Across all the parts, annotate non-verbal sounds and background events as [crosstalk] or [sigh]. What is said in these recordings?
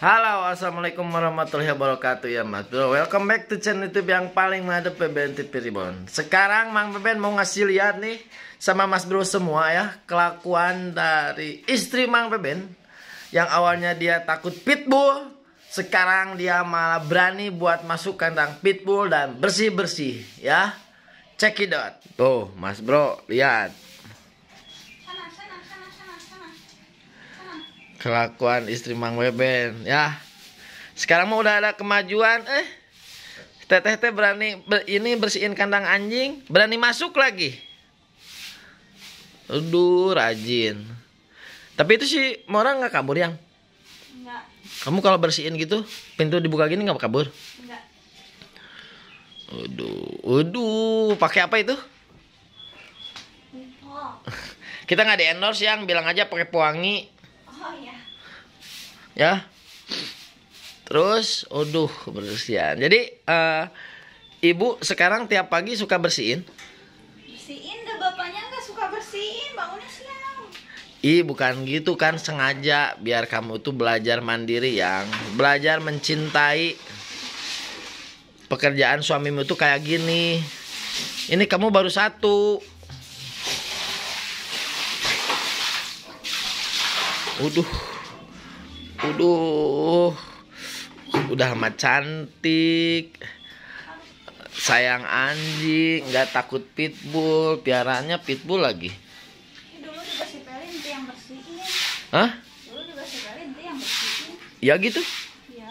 Halo assalamualaikum warahmatullahi wabarakatuh ya mas bro Welcome back to channel youtube yang paling menghadap PBN TV Ribbon Sekarang Mang beben mau ngasih lihat nih Sama mas bro semua ya Kelakuan dari istri Mang beben Yang awalnya dia takut pitbull Sekarang dia malah berani buat masuk kandang pitbull dan bersih-bersih ya Check it out Tuh mas bro lihat kelakuan istri Mang Weben ya sekarang mau udah ada kemajuan eh teteh teh berani ini bersihin kandang anjing berani masuk lagi aduh rajin tapi itu si orang nggak kabur yang Enggak. kamu kalau bersihin gitu pintu dibuka gini nggak kabur Enggak. Aduh, aduh, pakai apa itu? [laughs] Kita nggak di endorse yang bilang aja pakai pewangi. Oh iya. Ya. Terus, aduh kebersihan. Jadi uh, ibu sekarang tiap pagi suka bersihin? Bersihin, deh bapaknya nggak suka bersihin, bangunnya siang. Ih bukan gitu kan sengaja biar kamu tuh belajar mandiri yang belajar mencintai pekerjaan suamimu tuh kayak gini. Ini kamu baru satu. uduh uduh Udah amat cantik. Sayang anjing, nggak takut pitbull, piarannya pitbull lagi. Hah? Ya gitu. Ya. ya.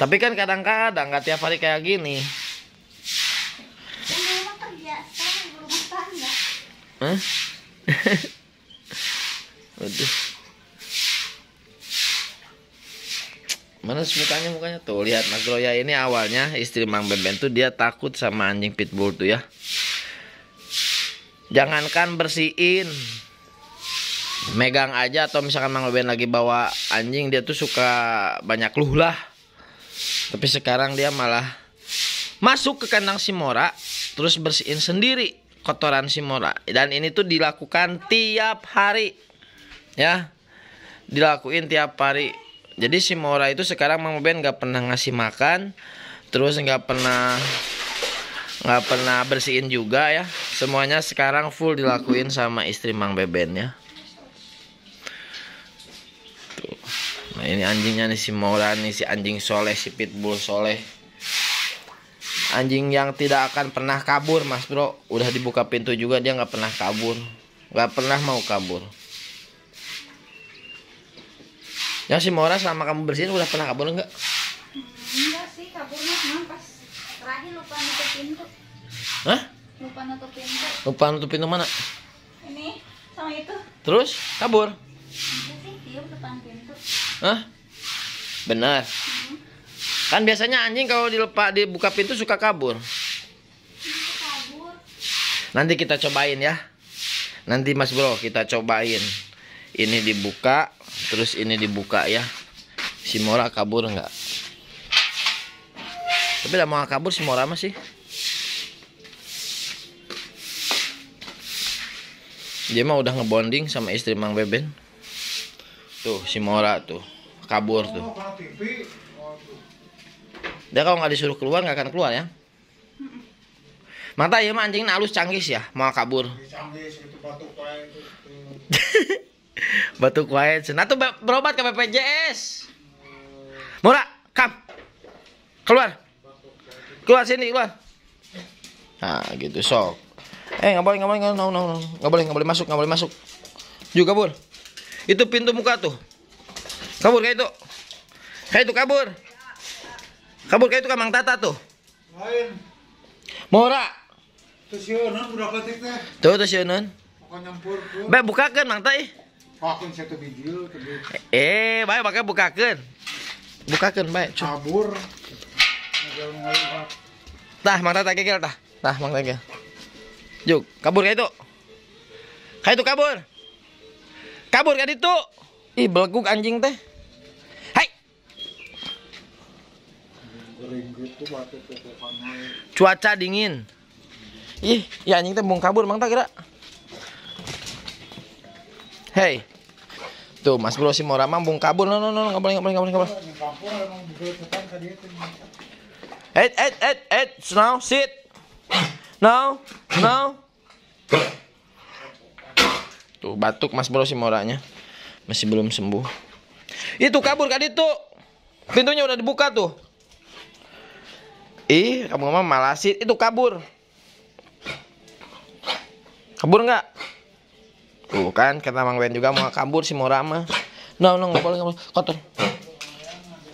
Tapi kan kadang-kadang nggak tiap hari kayak gini. Ya, kerja, sekarang rumah tangga. Hah? Waduh. Mana mukanya mukanya tuh lihat Mas Roya ini awalnya istri Mang Beben tuh dia takut sama anjing pitbull tuh ya. Jangankan bersihin, megang aja atau misalkan Mang Beben lagi bawa anjing dia tuh suka banyak luh lah. Tapi sekarang dia malah masuk ke kandang si Mora terus bersihin sendiri kotoran si mora dan ini tuh dilakukan tiap hari ya dilakuin tiap hari jadi si Mora itu sekarang Mang Ben nggak pernah ngasih makan terus nggak pernah nggak pernah bersihin juga ya semuanya sekarang full dilakuin sama istri Mang Beben ya tuh nah ini anjingnya nih si Mora nih si anjing soleh si pitbull soleh anjing yang tidak akan pernah kabur mas bro udah dibuka pintu juga dia nggak pernah kabur nggak pernah mau kabur ya si Mora selama kamu bersihin udah pernah kabur enggak enggak sih kaburnya cuma pas terakhir lupa nutup pintu Hah? lupa nutup pintu lupa nutup pintu mana ini sama itu terus kabur enggak sih dia depan pintu Hah? benar -hmm. Kan biasanya anjing kalau dilepak dibuka pintu suka kabur. Nanti kita cobain ya. Nanti Mas Bro kita cobain. Ini dibuka, terus ini dibuka ya. Si Mora kabur nggak? Tapi udah mau kabur si Mora masih. Dia mah udah ngebonding sama istri Mang Beben. Tuh si Mora tuh kabur tuh. Dia kalau nggak disuruh keluar nggak akan keluar ya. Mata ya mah anjing halus canggih ya, mau kabur. Iya, batu itu [laughs] Nah tuh berobat ke BPJS. Murah, kam. Keluar. Keluar sini, keluar. Nah, gitu sok. Eh, nggak boleh, nggak boleh, nggak no, Nggak boleh, nggak boleh masuk, nggak boleh masuk. Juga kabur. Itu pintu muka tuh. Kabur kayak itu. Kayak itu kabur. Kabur kayak itu kan Mang Tata tuh. Lain. Mora. Tuh sieunun budak leutik teh. Tuh tuh sieunun. nyampur tuh. Be bukakeun Mang Tati. ih. satu biji Eh, baik pakai buka kan baik. Kabur. Tah, Mang Tata kegel tah. Tah, Mang Tata Juk, kabur kayak itu. Kayak itu kabur. Kabur kayak itu. Ih, belguk anjing teh. Cuaca dingin. Ih, ya anjing teh bung kabur mang tak kira. Hei. Tuh Mas Bro si Mora bung kabur. No no no nggak boleh nggak boleh nggak boleh. Eh eh eh eh now sit. Now now. Tuh batuk Mas Bro si Moranya. Masih belum sembuh. Itu kabur kan itu. Pintunya udah dibuka tuh. Ih, kamu ngomong malasit itu kabur. Kabur nggak? Tuh kan kata Mang Wen juga mau kabur si morama, No, no, nggak boleh, nggak boleh. Kotor.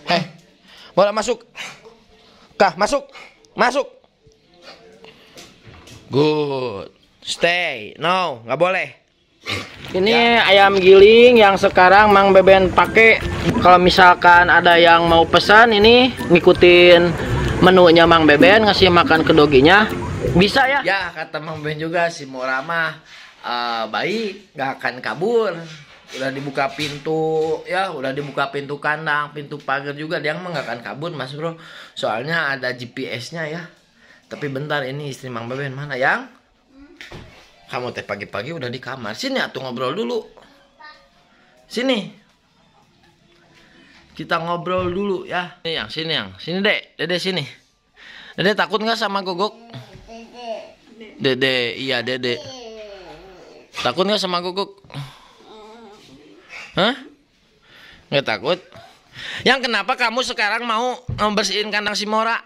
Hei, boleh masuk. Kah, masuk. Masuk. Good. Stay. No, nggak boleh. Ini ya. ayam giling yang sekarang Mang Beben pakai. Kalau misalkan ada yang mau pesan ini ngikutin menunya Mang Beben ngasih makan ke doginya bisa ya ya kata Mang Beben juga si morama uh, bayi nggak akan kabur udah dibuka pintu ya udah dibuka pintu kandang pintu pagar juga dia emang nggak akan kabur mas bro soalnya ada GPS-nya ya tapi bentar ini istri Mang Beben mana yang kamu teh pagi-pagi udah di kamar sini atau ngobrol dulu sini kita ngobrol dulu ya. Ini yang sini yang sini dek, dede sini. Dede takut nggak sama gogok? Dede, iya dede. Takut nggak sama gogok? Hah? Nggak takut? Yang kenapa kamu sekarang mau membersihin kandang si Mora?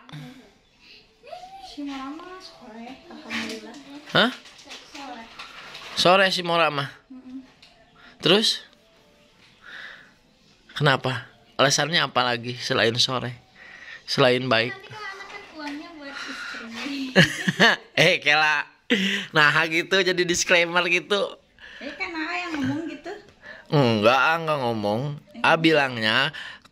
Si mah sore, Hah? Sore. Sore si Mora mah. Terus? Kenapa? alasannya apa lagi selain sore selain baik kan [laughs] eh kela nah gitu jadi disclaimer gitu eh kan yang ngomong gitu enggak ah, enggak ngomong eh, ah iya. bilangnya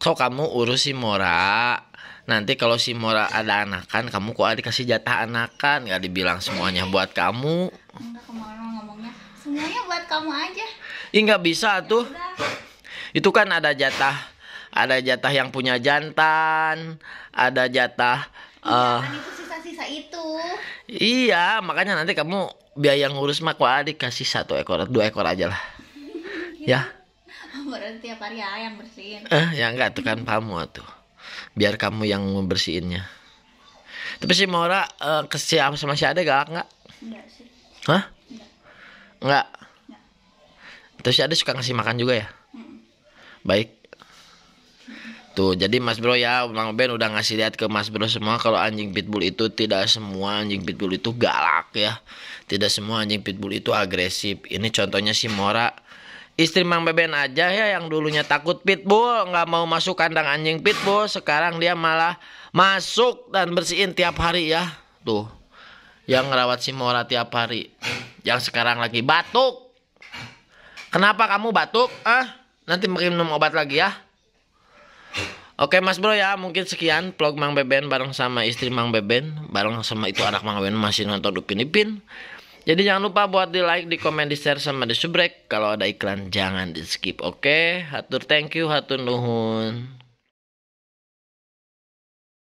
kok kamu urus si Mora nanti kalau si Mora ada anakan kamu kok ada kasih jatah anakan nggak dibilang semuanya buat kamu enggak kemarin semuanya buat kamu aja Ih nggak bisa tuh. Ya Itu kan ada jatah ada jatah yang punya jantan, ada jatah ya, uh, kan itu sisa-sisa itu. Iya, makanya nanti kamu biaya ngurus mah adik kasih satu ekor, dua ekor aja lah. [laughs] ya. Berarti tiap hari ayam bersihin. Eh, ya enggak tuh kan kamu tuh. Biar kamu yang membersihinnya. Tapi si Mora uh, eh, ke sama si Ade galak nggak? Enggak sih. Hah? Enggak. Enggak. Terus si Ade suka ngasih makan juga ya? Mm -mm. Baik. Tuh, gitu. jadi Mas Bro ya, Bang Ben udah ngasih lihat ke Mas Bro semua kalau anjing pitbull itu tidak semua anjing pitbull itu galak ya. Tidak semua anjing pitbull itu agresif. Ini contohnya si Mora. Istri Mang Beben aja ya yang dulunya takut pitbull, nggak mau masuk kandang anjing pitbull, sekarang dia malah masuk dan bersihin tiap hari ya. Tuh. Yang ngerawat si Mora tiap hari. Yang sekarang lagi batuk. Kenapa kamu batuk? Ah, nanti mungkin minum obat lagi ya. Oke Mas Bro ya, mungkin sekian vlog Mang Beben bareng sama istri Mang Beben, bareng sama itu anak Mang Beben masih nonton Upin Ipin. Jadi jangan lupa buat di like, di komen, di share sama di subrek. Kalau ada iklan jangan di skip. Oke, hatur thank you, hatur nuhun.